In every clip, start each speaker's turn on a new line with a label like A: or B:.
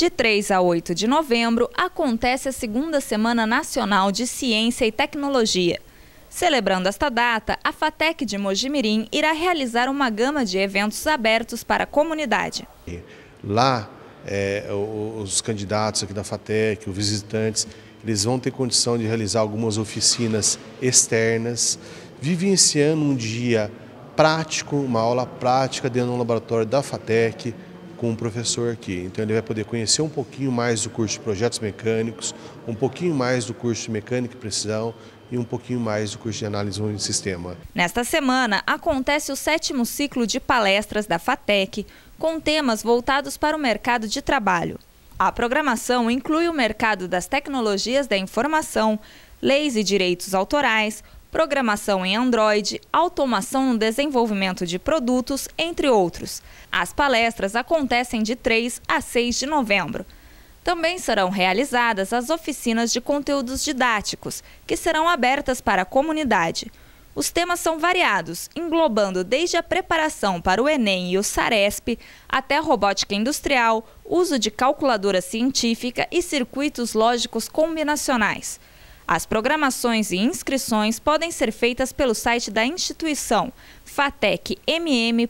A: De 3 a 8 de novembro, acontece a segunda Semana Nacional de Ciência e Tecnologia. Celebrando esta data, a FATEC de Mojimirim irá realizar uma gama de eventos abertos para a comunidade.
B: Lá, é, os candidatos aqui da FATEC, os visitantes, eles vão ter condição de realizar algumas oficinas externas, vivenciando um dia prático, uma aula prática dentro de um laboratório da FATEC, com um professor aqui. Então ele vai poder conhecer um pouquinho mais do curso de projetos mecânicos, um pouquinho mais do curso de mecânica e precisão e um pouquinho mais do curso de análise de sistema.
A: Nesta semana acontece o sétimo ciclo de palestras da FATEC com temas voltados para o mercado de trabalho. A programação inclui o mercado das tecnologias da informação, leis e direitos autorais, programação em Android, automação no desenvolvimento de produtos, entre outros. As palestras acontecem de 3 a 6 de novembro. Também serão realizadas as oficinas de conteúdos didáticos, que serão abertas para a comunidade. Os temas são variados, englobando desde a preparação para o Enem e o SARESP, até robótica industrial, uso de calculadora científica e circuitos lógicos combinacionais. As programações e inscrições podem ser feitas pelo site da instituição fatecmm.edu.br.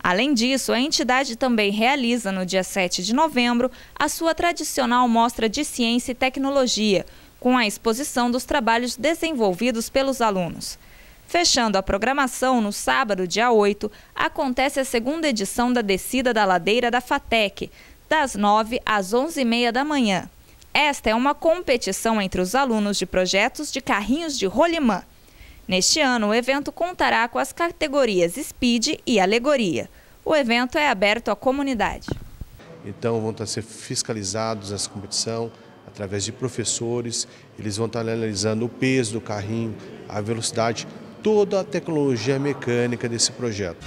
A: Além disso, a entidade também realiza no dia 7 de novembro a sua tradicional mostra de ciência e tecnologia, com a exposição dos trabalhos desenvolvidos pelos alunos. Fechando a programação, no sábado, dia 8, acontece a segunda edição da descida da ladeira da FATEC, das 9 às 11h30 da manhã. Esta é uma competição entre os alunos de projetos de carrinhos de rolimã. Neste ano, o evento contará com as categorias Speed e Alegoria. O evento é aberto à comunidade.
B: Então, vão estar sendo fiscalizados essa competição através de professores, eles vão estar analisando o peso do carrinho, a velocidade, toda a tecnologia mecânica desse projeto.